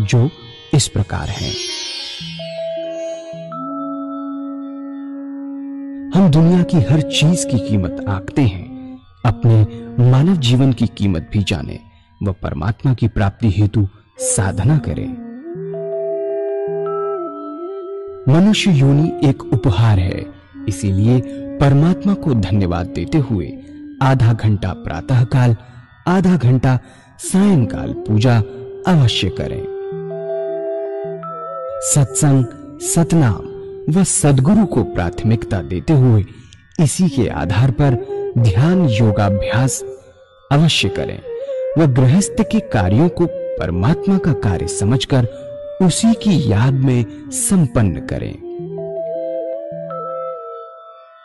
जो इस प्रकार है हम दुनिया की हर चीज की कीमत आंकते हैं अपने मानव जीवन की कीमत भी जाने व परमात्मा की प्राप्ति हेतु साधना करें मनुष्य योनि एक उपहार है इसीलिए परमात्मा को धन्यवाद देते हुए आधा घंटा प्रातःकाल आधा घंटा सायंकाल पूजा अवश्य करें सत्संग सतनाम व सदगुरु को प्राथमिकता देते हुए इसी के आधार पर ध्यान योगाभ्यास अवश्य करें व गृहस्थ के कार्यों को परमात्मा का कार्य समझकर उसी की याद में संपन्न करें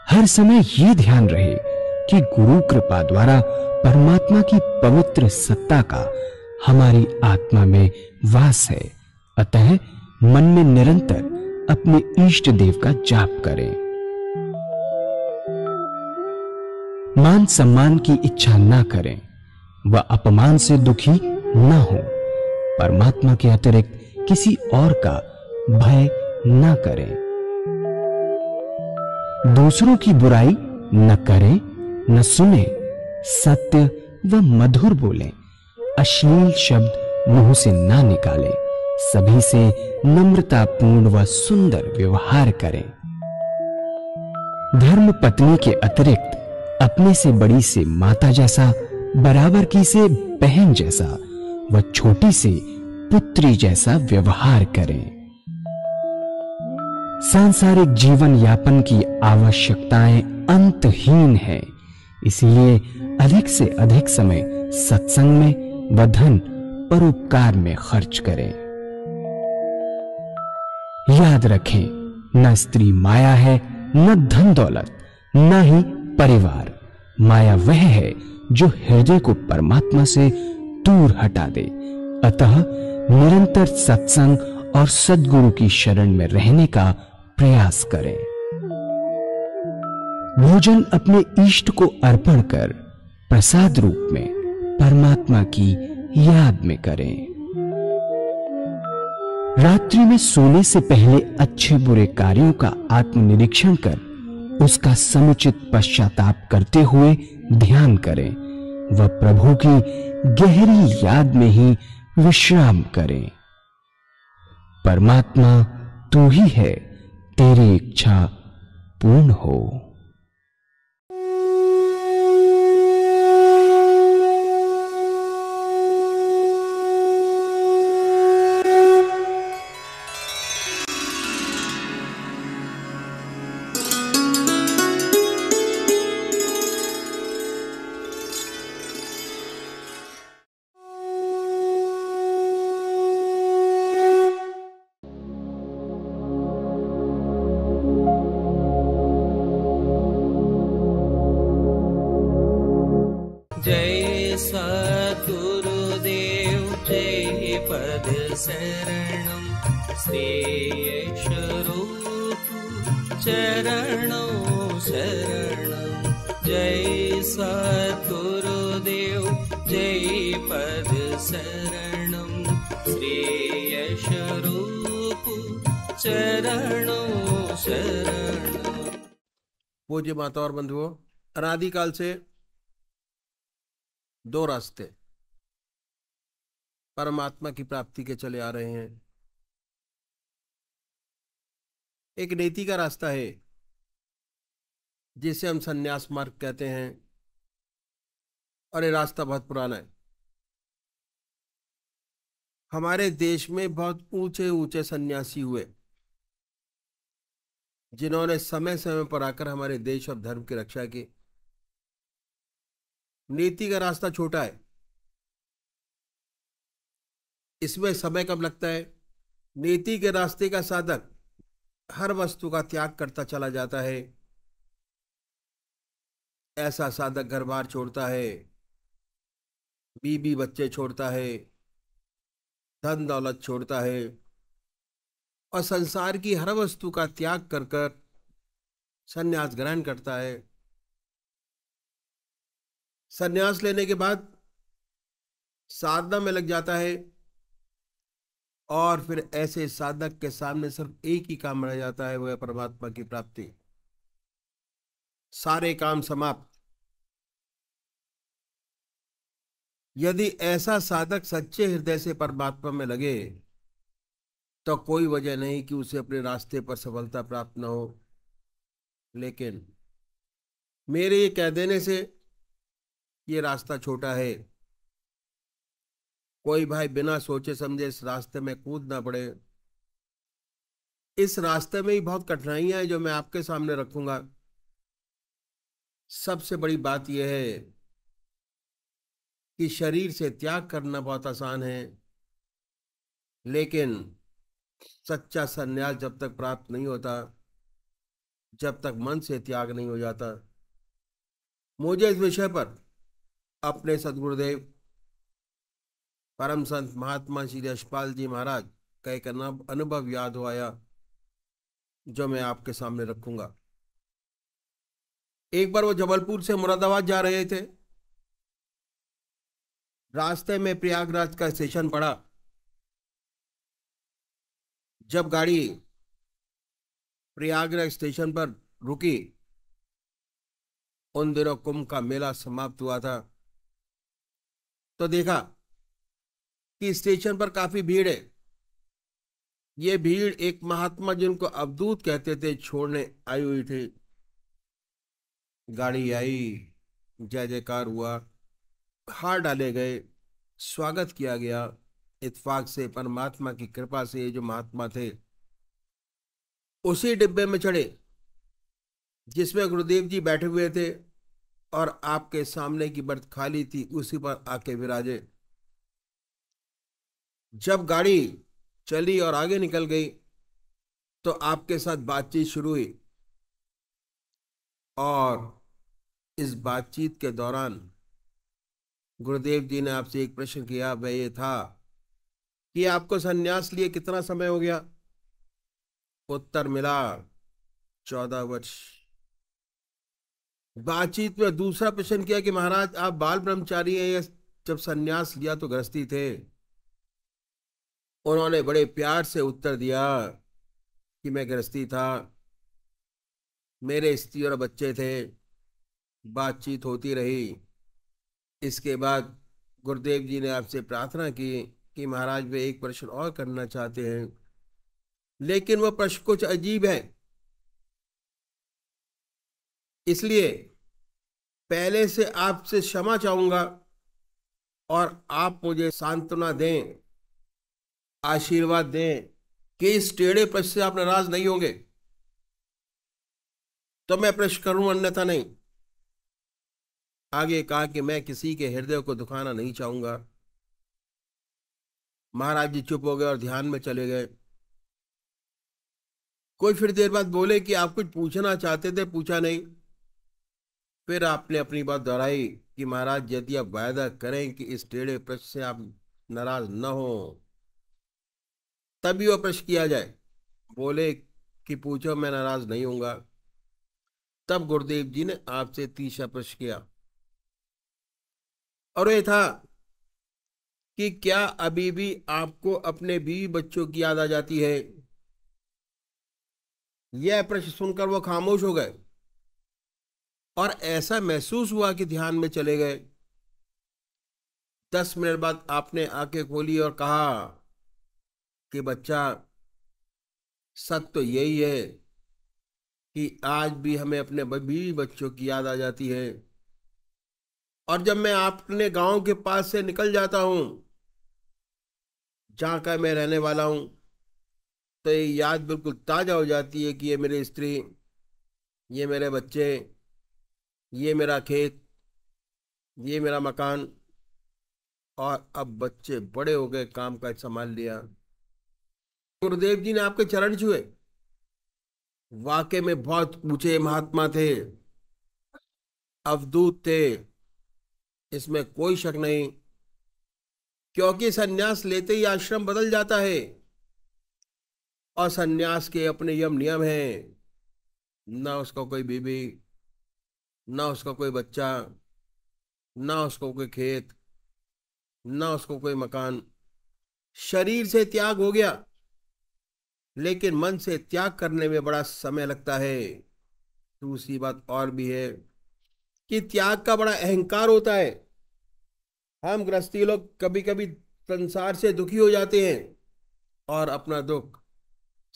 हर समय ये ध्यान रहे कि गुरु कृपा द्वारा परमात्मा की पवित्र सत्ता का हमारी आत्मा में वास है अतः मन में निरंतर अपने इष्ट देव का जाप करें मान सम्मान की इच्छा ना करें व अपमान से दुखी ना हो परमात्मा के अतिरिक्त किसी और का भय ना करें दूसरों की बुराई न करें न सुने सत्य व मधुर बोलें अश्लील शब्द मुंह से ना निकालें सभी से नम्रतापूर्ण व सुंदर व्यवहार करें धर्म पत्नी के अतिरिक्त अपने से बड़ी से माता जैसा बराबर की से बहन जैसा व छोटी से पुत्री जैसा व्यवहार करें सांसारिक जीवन यापन की आवश्यकताएं अंतहीन है इसलिए अधिक से अधिक समय सत्संग में व धन परोपकार में खर्च करें याद रखें न स्त्री माया है न धन दौलत न ही परिवार माया वह है जो हृदय को परमात्मा से दूर हटा दे अतः निरंतर सत्संग और सदगुरु की शरण में रहने का प्रयास करें भोजन अपने इष्ट को अर्पण कर प्रसाद रूप में परमात्मा की याद में करें रात्रि में सोने से पहले अच्छे बुरे कार्यों का आत्मनिरीक्षण कर उसका समुचित पश्चाताप करते हुए ध्यान करें व प्रभु की गहरी याद में ही विश्राम करें परमात्मा तू ही है तेरी इच्छा पूर्ण हो पूज्य माता और बंधुओं अनादिकाल से दो रास्ते परमात्मा की प्राप्ति के चले आ रहे हैं एक नीति का रास्ता है जिसे हम संन्यास मार्ग कहते हैं और ये रास्ता बहुत पुराना है हमारे देश में बहुत ऊंचे ऊंचे सन्यासी हुए जिन्होंने समय समय पर आकर हमारे देश और धर्म की रक्षा की नीति का रास्ता छोटा है इसमें समय कम लगता है नीति के रास्ते का साधक हर वस्तु का त्याग करता चला जाता है ऐसा साधक घर बार छोड़ता है बीबी बच्चे छोड़ता है धन दौलत छोड़ता है और संसार की हर वस्तु का त्याग कर कर संन्यास ग्रहण करता है संन्यास लेने के बाद साधना में लग जाता है और फिर ऐसे साधक के सामने सिर्फ एक ही काम रह जाता है वह परमात्मा की प्राप्ति सारे काम समाप्त यदि ऐसा साधक सच्चे हृदय से परमात्मा में लगे तो कोई वजह नहीं कि उसे अपने रास्ते पर सफलता प्राप्त न हो लेकिन मेरे ये कह देने से ये रास्ता छोटा है कोई भाई बिना सोचे समझे इस रास्ते में कूदना पड़े इस रास्ते में ही बहुत कठिनाइयां हैं जो मैं आपके सामने रखूंगा सबसे बड़ी बात यह है कि शरीर से त्याग करना बहुत आसान है लेकिन सच्चा संन्यास जब तक प्राप्त नहीं होता जब तक मन से त्याग नहीं हो जाता मुझे इस विषय पर अपने सदगुरुदेव परम संत महात्मा श्री यशपाल जी महाराज का एक अनुभव याद हो आया जो मैं आपके सामने रखूंगा एक बार वो जबलपुर से मुरादाबाद जा रहे थे रास्ते में प्रयागराज का स्टेशन पड़ा जब गाड़ी प्रयागराज स्टेशन पर रुकी उन दिनों कुंभ का मेला समाप्त हुआ था तो देखा कि स्टेशन पर काफी भीड़ है ये भीड़ एक महात्मा जिनको अवधूत कहते थे छोड़ने आई हुई थी गाड़ी आई जय जयकार हुआ हार डाले गए स्वागत किया गया इतफाक से परमात्मा की कृपा से ये जो महात्मा थे उसी डिब्बे में चढ़े जिसमें गुरुदेव जी बैठे हुए थे और आपके सामने की बर्थ खाली थी उसी पर आके विराजे जब गाड़ी चली और आगे निकल गई तो आपके साथ बातचीत शुरू हुई और इस बातचीत के दौरान गुरुदेव जी ने आपसे एक प्रश्न किया वह ये था कि आपको संन्यास लिए कितना समय हो गया उत्तर मिला चौदह वर्ष बातचीत में दूसरा प्रश्न किया कि महाराज आप बाल ब्रह्मचारी हैं या जब संन्यास लिया तो गृहस्थी थे उन्होंने बड़े प्यार से उत्तर दिया कि मैं गृहस्थी था मेरे स्त्री और बच्चे थे बातचीत होती रही इसके बाद गुरुदेव जी ने आपसे प्रार्थना की कि महाराज वे एक प्रश्न और करना चाहते हैं लेकिन वह प्रश्न कुछ अजीब है इसलिए पहले से आपसे क्षमा चाहूंगा और आप मुझे सांत्वना दें आशीर्वाद दें कि इस टेढ़े प्रश्न से आप नाराज नहीं होंगे तो मैं प्रश्न करूं अन्यथा नहीं आगे कहा कि मैं किसी के हृदय को दुखाना नहीं चाहूंगा महाराज जी चुप हो गए और ध्यान में चले गए कोई फिर देर बाद बोले कि आप कुछ पूछना चाहते थे पूछा नहीं फिर आपने अपनी बात दोहराई कि महाराज यदि आप वायदा करें कि इस टेढ़े प्रश्न से आप नाराज न हो तभी वह प्रश्न किया जाए बोले कि पूछो मैं नाराज नहीं हूंगा तब गुरुदेव जी ने आपसे तीसरा प्रश्न किया और ये था कि क्या अभी भी आपको अपने बीवी बच्चों की याद आ जाती है यह प्रश्न सुनकर वो खामोश हो गए और ऐसा महसूस हुआ कि ध्यान में चले गए दस मिनट बाद आपने आके खोली और कहा कि बच्चा सच तो यही है कि आज भी हमें अपने बीवी बच्चों की याद आ जाती है और जब मैं अपने गांव के पास से निकल जाता हूं जहाँ का मैं रहने वाला हूँ तो ये याद बिल्कुल ताज़ा हो जाती है कि ये मेरी स्त्री ये मेरे बच्चे ये मेरा खेत ये मेरा मकान और अब बच्चे बड़े हो गए काम काज संभाल लिया गुरुदेव जी ने आपके चरण छुए वाकई में बहुत ऊंचे महात्मा थे अवधूत थे इसमें कोई शक नहीं क्योंकि सन्यास लेते ही आश्रम बदल जाता है और सन्यास के अपने यम नियम हैं ना उसका कोई बीबी ना उसका कोई बच्चा ना उसको कोई खेत ना उसको कोई मकान शरीर से त्याग हो गया लेकिन मन से त्याग करने में बड़ा समय लगता है दूसरी बात और भी है कि त्याग का बड़ा अहंकार होता है हम गृहस्थी लोग कभी कभी संसार से दुखी हो जाते हैं और अपना दुख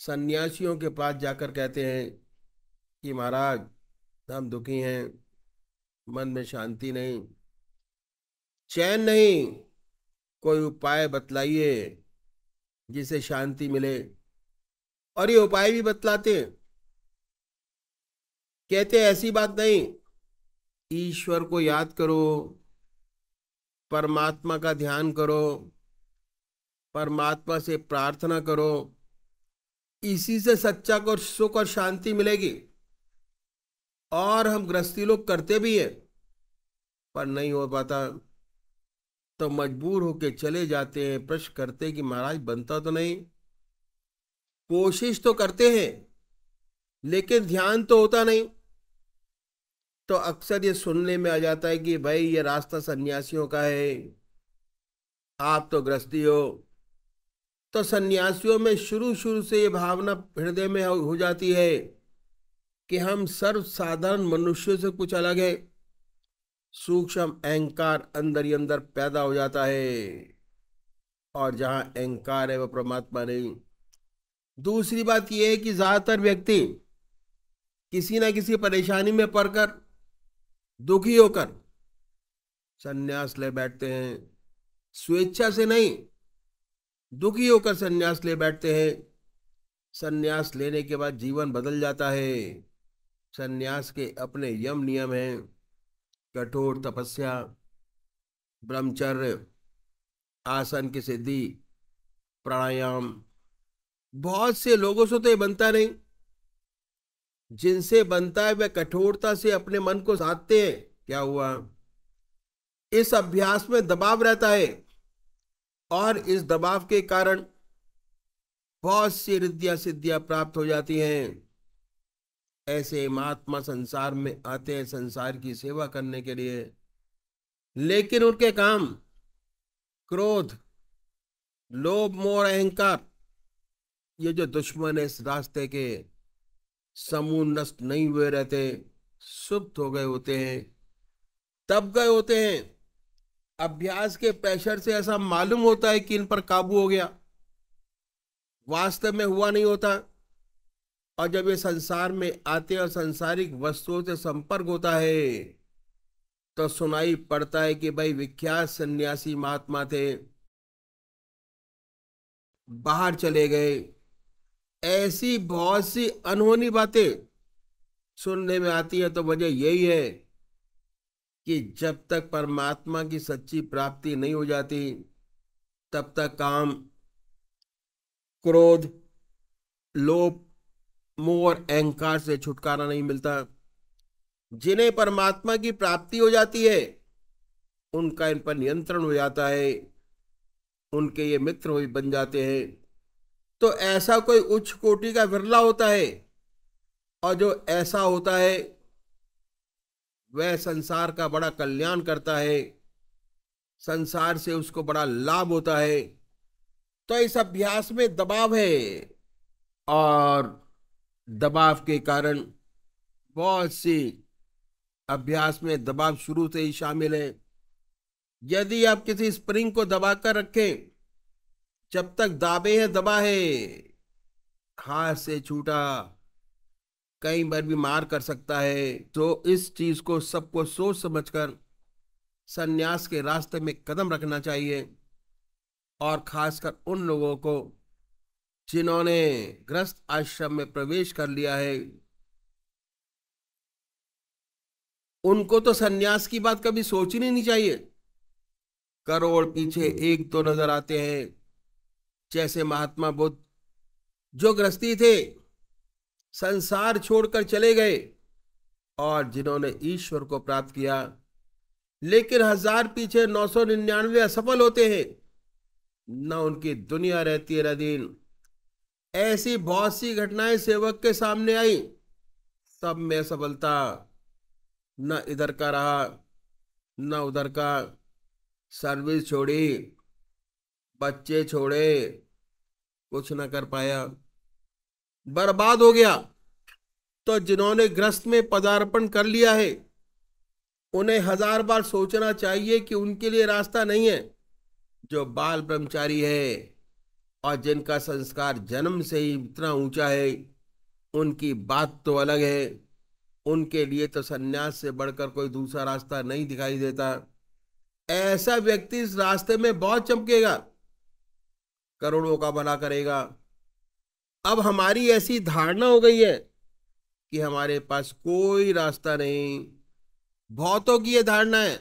सन्यासियों के पास जाकर कहते हैं कि महाराज हम दुखी हैं मन में शांति नहीं चैन नहीं कोई उपाय बतलाइए जिसे शांति मिले और ये उपाय भी बतलाते हैं कहते ऐसी बात नहीं ईश्वर को याद करो परमात्मा का ध्यान करो परमात्मा से प्रार्थना करो इसी से सच्चा को सुख और शांति मिलेगी और हम गृहस्थी लोग करते भी हैं पर नहीं हो पाता तो मजबूर होके चले जाते हैं प्रश्न करते कि महाराज बनता तो नहीं कोशिश तो करते हैं लेकिन ध्यान तो होता नहीं तो अक्सर ये सुनने में आ जाता है कि भाई ये रास्ता सन्यासियों का है आप तो ग्रस्ती हो तो सन्यासियों में शुरू शुरू से ये भावना हृदय में हो जाती है कि हम सर्वसाधारण मनुष्यों से कुछ अलग है सूक्ष्म अहंकार अंदर ही अंदर पैदा हो जाता है और जहां अहंकार है वह परमात्मा नहीं दूसरी बात यह है कि ज़्यादातर व्यक्ति किसी ना किसी परेशानी में पड़कर दुखी होकर संन्यास ले बैठते हैं स्वेच्छा से नहीं दुखी होकर संन्यास ले बैठते हैं संन्यास लेने के बाद जीवन बदल जाता है संन्यास के अपने यम नियम हैं कठोर तपस्या ब्रह्मचर्य आसन की सिद्धि प्राणायाम बहुत से लोगों से तो ये बनता नहीं जिनसे बनता है वह कठोरता से अपने मन को साधते हैं क्या हुआ इस अभ्यास में दबाव रहता है और इस दबाव के कारण बहुत सी रिद्धियां सिद्धियां प्राप्त हो जाती हैं ऐसे महात्मा संसार में आते हैं संसार की सेवा करने के लिए लेकिन उनके काम क्रोध लोभ मोर अहंकार ये जो दुश्मन है इस रास्ते के समूह नष्ट नहीं हुए रहते सुप्त हो गए होते हैं तब गए होते हैं अभ्यास के प्रेशर से ऐसा मालूम होता है कि इन पर काबू हो गया वास्तव में हुआ नहीं होता और जब ये संसार में आते और संसारिक वस्तुओं से संपर्क होता है तो सुनाई पड़ता है कि भाई विख्यात सन्यासी महात्मा थे बाहर चले गए ऐसी बहुत सी अनहोनी बातें सुनने में आती है तो वजह यही है कि जब तक परमात्मा की सच्ची प्राप्ति नहीं हो जाती तब तक काम क्रोध लोभ मोह और अहंकार से छुटकारा नहीं मिलता जिन्हें परमात्मा की प्राप्ति हो जाती है उनका इन पर नियंत्रण हो जाता है उनके ये मित्र हो बन जाते हैं तो ऐसा कोई उच्च कोटि का विरला होता है और जो ऐसा होता है वह संसार का बड़ा कल्याण करता है संसार से उसको बड़ा लाभ होता है तो इस अभ्यास में दबाव है और दबाव के कारण बहुत सी अभ्यास में दबाव शुरू से ही शामिल है यदि आप किसी स्प्रिंग को दबाकर रखें जब तक दाबे है दबा है हाथ से छूटा कई बार भी मार कर सकता है तो इस चीज को सबको सोच समझकर संन्यास के रास्ते में कदम रखना चाहिए और खासकर उन लोगों को जिन्होंने ग्रस्त आश्रम में प्रवेश कर लिया है उनको तो सन्यास की बात कभी सोचनी नहीं चाहिए करोड़ पीछे एक दो तो नजर आते हैं जैसे महात्मा बुद्ध जो ग्रस्ती थे संसार छोड़कर चले गए और जिन्होंने ईश्वर को प्राप्त किया लेकिन हजार पीछे नौ सौ निन्यानवे असफल होते हैं न उनकी दुनिया रहती है न ऐसी बहुत सी घटनाएं सेवक के सामने आई तब में सफलता न इधर का रहा न उधर का सर्विस छोड़ी बच्चे छोड़े कुछ ना कर पाया बर्बाद हो गया तो जिन्होंने ग्रस्त में पदार्पण कर लिया है उन्हें हजार बार सोचना चाहिए कि उनके लिए रास्ता नहीं है जो बाल ब्रह्मचारी है और जिनका संस्कार जन्म से ही इतना ऊंचा है उनकी बात तो अलग है उनके लिए तो संन्यास से बढ़कर कोई दूसरा रास्ता नहीं दिखाई देता ऐसा व्यक्ति इस रास्ते में बहुत चमकेगा करोड़ों का भला करेगा अब हमारी ऐसी धारणा हो गई है कि हमारे पास कोई रास्ता नहीं बहुतों की यह धारणा है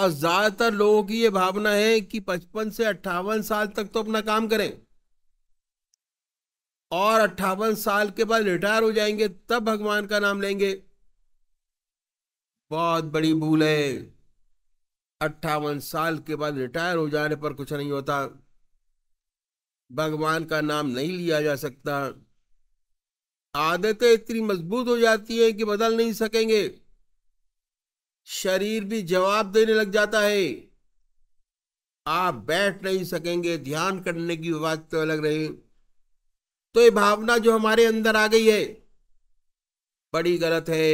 और ज़्यादातर लोगों की यह भावना है कि पचपन से अट्ठावन साल तक तो अपना काम करें और अट्ठावन साल के बाद रिटायर हो जाएंगे तब भगवान का नाम लेंगे बहुत बड़ी भूल है अट्ठावन साल के बाद रिटायर हो जाने पर कुछ नहीं होता भगवान का नाम नहीं लिया जा सकता आदतें इतनी मजबूत हो जाती है कि बदल नहीं सकेंगे शरीर भी जवाब देने लग जाता है आप बैठ नहीं सकेंगे ध्यान करने की बात तो अलग रही तो ये भावना जो हमारे अंदर आ गई है बड़ी गलत है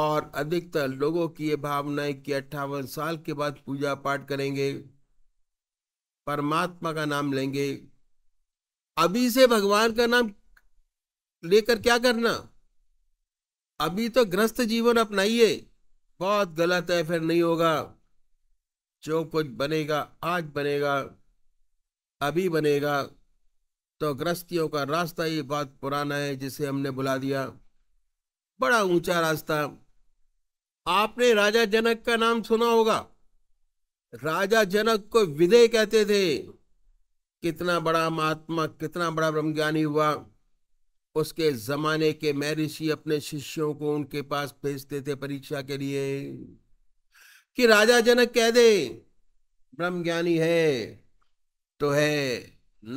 और अधिकतर लोगों की ये भावना है कि अट्ठावन साल के बाद पूजा पाठ करेंगे परमात्मा का नाम लेंगे अभी से भगवान का नाम लेकर क्या करना अभी तो ग्रस्त जीवन अपनाइए बहुत गलत है फिर नहीं होगा जो कुछ बनेगा आज बनेगा अभी बनेगा तो ग्रस्तियों का रास्ता ही बहुत पुराना है जिसे हमने बुला दिया बड़ा ऊंचा रास्ता आपने राजा जनक का नाम सुना होगा राजा जनक को विदय कहते थे कितना बड़ा महात्मा कितना बड़ा ब्रह्मज्ञानी हुआ उसके जमाने के महर्षि अपने शिष्यों को उनके पास भेजते थे परीक्षा के लिए कि राजा जनक कह दे ब्रह्म ज्ञानी है तो है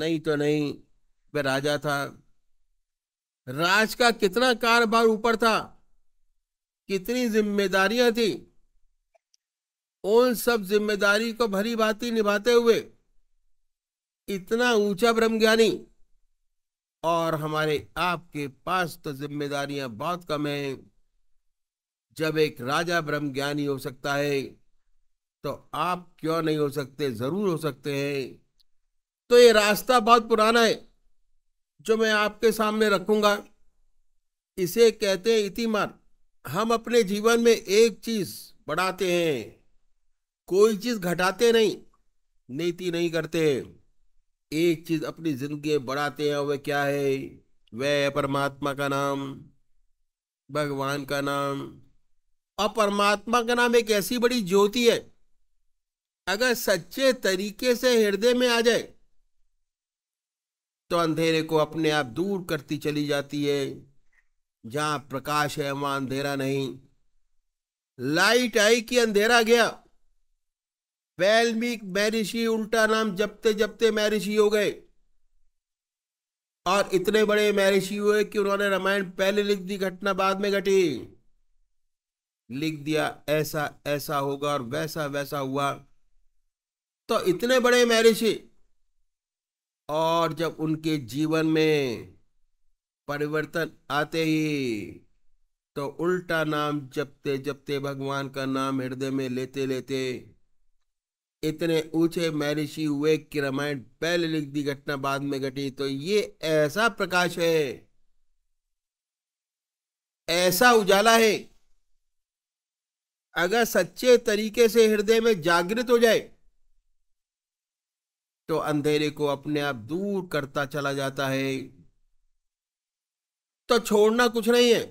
नहीं तो नहीं वह राजा था राज का कितना कारोबार ऊपर था कितनी जिम्मेदारियां थी उन सब जिम्मेदारी को भरी भांति निभाते हुए इतना ऊंचा ब्रह्मज्ञानी और हमारे आपके पास तो जिम्मेदारियां बहुत कम हैं जब एक राजा ब्रह्मज्ञानी हो सकता है तो आप क्यों नहीं हो सकते जरूर हो सकते हैं तो ये रास्ता बहुत पुराना है जो मैं आपके सामने रखूंगा इसे कहते हैं इतिमार हम अपने जीवन में एक चीज बढ़ाते हैं कोई चीज घटाते नहीं नीति नहीं करते एक चीज अपनी जिंदगी बढ़ाते हैं वह क्या है वह परमात्मा का नाम भगवान का नाम और परमात्मा का नाम एक ऐसी बड़ी ज्योति है अगर सच्चे तरीके से हृदय में आ जाए तो अंधेरे को अपने आप दूर करती चली जाती है जहां प्रकाश है वहां अंधेरा नहीं लाइट आई कि अंधेरा गया वैल्मीक महर्षि उल्टा नाम जपते जपते महर्षि हो गए और इतने बड़े महर्षि हुए कि उन्होंने रामायण पहले लिख दी घटना बाद में घटी लिख दिया ऐसा ऐसा होगा और वैसा वैसा हुआ तो इतने बड़े महर्षि और जब उनके जीवन में परिवर्तन आते ही तो उल्टा नाम जपते जपते भगवान का नाम हृदय में लेते लेते इतने ऊंचे महर्षि हुए कि रामायण पहले लिख दी घटना बाद में घटी तो ये ऐसा प्रकाश है ऐसा उजाला है अगर सच्चे तरीके से हृदय में जागृत हो जाए तो अंधेरे को अपने आप दूर करता चला जाता है तो छोड़ना कुछ नहीं है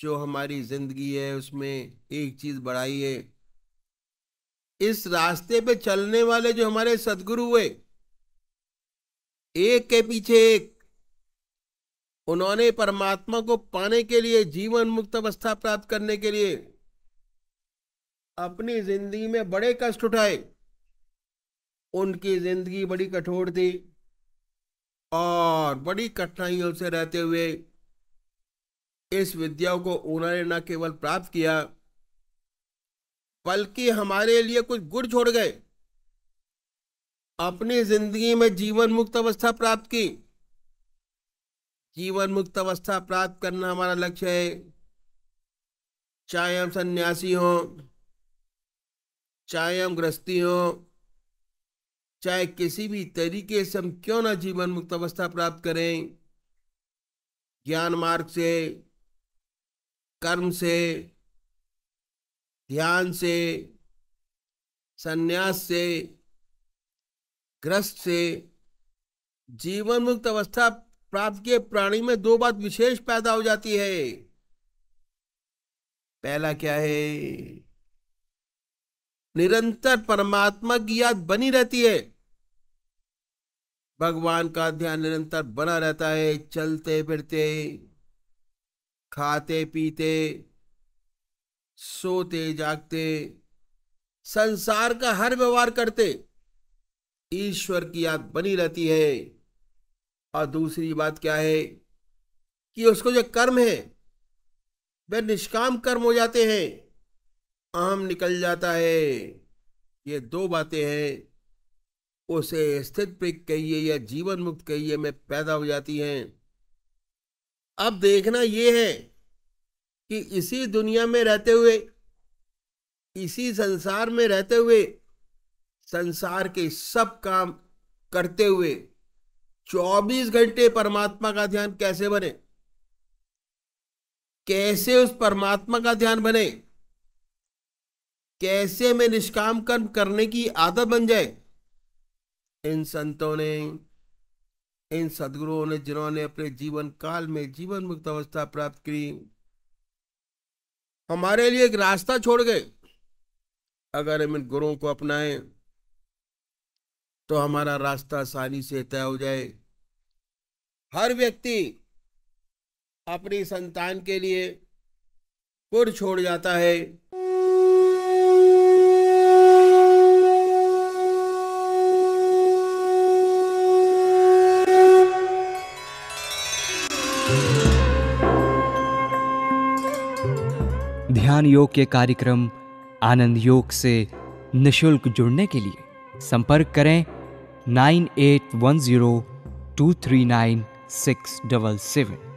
जो हमारी जिंदगी है उसमें एक चीज बढ़ाई है इस रास्ते पे चलने वाले जो हमारे सदगुरु हुए एक के पीछे एक उन्होंने परमात्मा को पाने के लिए जीवन मुक्त अवस्था प्राप्त करने के लिए अपनी जिंदगी में बड़े कष्ट उठाए उनकी जिंदगी बड़ी कठोर थी और बड़ी कठिनाइयों से रहते हुए इस विद्या को उन्होंने न केवल प्राप्त किया बल्कि हमारे लिए कुछ गुड़ छोड़ गए अपनी जिंदगी में जीवन मुक्त अवस्था प्राप्त की जीवन मुक्त अवस्था प्राप्त करना हमारा लक्ष्य है चाहे हम सन्यासी हों चाहे हम गृहस्थी हों चाहे किसी भी तरीके से हम क्यों ना जीवन मुक्त अवस्था प्राप्त करें ज्ञान मार्ग से कर्म से ध्यान से संन्यास से ग्रस्त से जीवन मुक्त अवस्था प्राप्त किए प्राणी में दो बात विशेष पैदा हो जाती है पहला क्या है निरंतर परमात्मा की याद बनी रहती है भगवान का ध्यान निरंतर बना रहता है चलते फिरते खाते पीते सोते जागते संसार का हर व्यवहार करते ईश्वर की याद बनी रहती है और दूसरी बात क्या है कि उसको जो कर्म है वे निष्काम कर्म हो जाते हैं अहम निकल जाता है ये दो बातें हैं उसे स्थित पिक कहिए या जीवन मुक्त कहिए में पैदा हो जाती हैं अब देखना ये है कि इसी दुनिया में रहते हुए इसी संसार में रहते हुए संसार के सब काम करते हुए 24 घंटे परमात्मा का ध्यान कैसे बने कैसे उस परमात्मा का ध्यान बने कैसे में निष्काम कर्म करने की आदत बन जाए इन संतों ने इन सदगुरुओं ने जिन्होंने अपने जीवन काल में जीवन मुक्त अवस्था प्राप्त की हमारे लिए एक रास्ता छोड़ गए अगर हम इन गुरुओं को अपनाएं तो हमारा रास्ता आसानी से तय हो जाए हर व्यक्ति अपनी संतान के लिए पुर छोड़ जाता है ध्यान योग के कार्यक्रम आनंद योग से निशुल्क जुड़ने के लिए संपर्क करें nine eight one zero two three nine six double seven